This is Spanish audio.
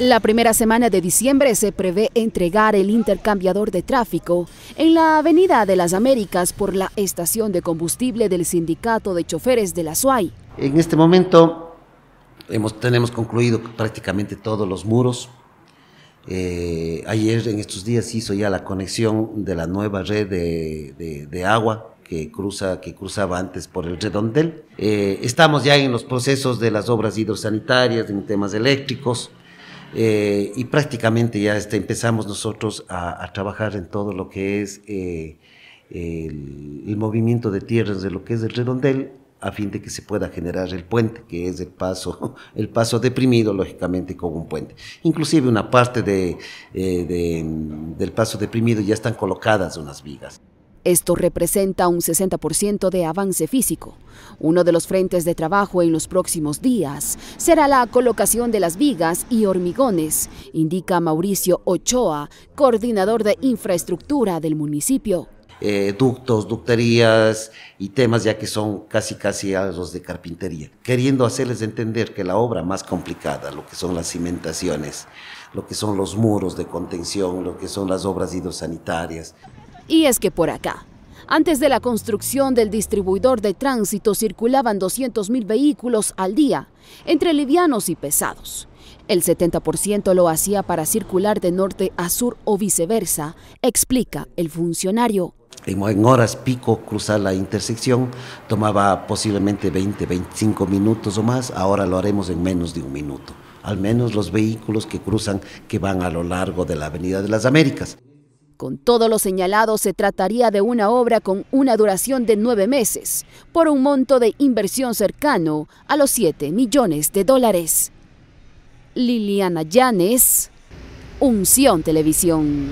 La primera semana de diciembre se prevé entregar el intercambiador de tráfico en la Avenida de las Américas por la estación de combustible del Sindicato de Choferes de la SUAY. En este momento tenemos concluido prácticamente todos los muros. Eh, ayer, en estos días, hizo ya la conexión de la nueva red de, agua que, cruza, que cruzaba antes por el redondel. Eh, estamos ya en los procesos de las obras hidrosanitarias, en temas eléctricos. Eh, y prácticamente ya este, empezamos nosotros a, trabajar en todo lo que es eh, el, movimiento de tierras de lo que es el redondel a fin de que se pueda generar el puente, que es el paso, el paso deprimido, lógicamente, con un puente. Inclusive una parte de, eh, del paso deprimido ya están colocadas unas vigas. Esto representa un 60% de avance físico. Uno de los frentes de trabajo en los próximos días será la colocación de las vigas y hormigones, indica Mauricio Ochoa, coordinador de infraestructura del municipio. Eh, ductos, ducterías y temas ya que son casi casi a los de carpintería, queriendo hacerles entender que la obra más complicada, lo que son las cimentaciones, lo que son los muros de contención, lo que son las obras hidrosanitarias, y es que por acá, antes de la construcción del distribuidor de tránsito circulaban 200.000 vehículos al día, entre livianos y pesados. El 70% lo hacía para circular de norte a sur o viceversa, explica el funcionario. En horas pico cruzar la intersección tomaba posiblemente 20, 25 minutos o más, ahora lo haremos en menos de un minuto, al menos los vehículos que cruzan que van a lo largo de la Avenida de las Américas. Con todo lo señalado, se trataría de una obra con una duración de nueve meses, por un monto de inversión cercano a los 7 millones de dólares. Liliana Yanes, Unción Televisión.